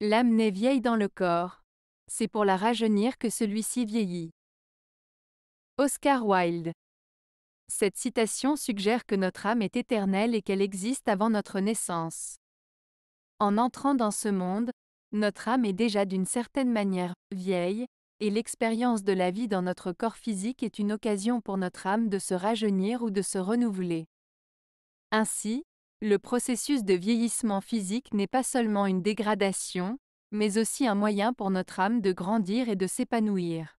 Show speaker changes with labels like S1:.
S1: L'âme naît vieille dans le corps. C'est pour la rajeunir que celui-ci vieillit. Oscar Wilde. Cette citation suggère que notre âme est éternelle et qu'elle existe avant notre naissance. En entrant dans ce monde, notre âme est déjà d'une certaine manière vieille, et l'expérience de la vie dans notre corps physique est une occasion pour notre âme de se rajeunir ou de se renouveler. Ainsi, le processus de vieillissement physique n'est pas seulement une dégradation, mais aussi un moyen pour notre âme de grandir et de s'épanouir.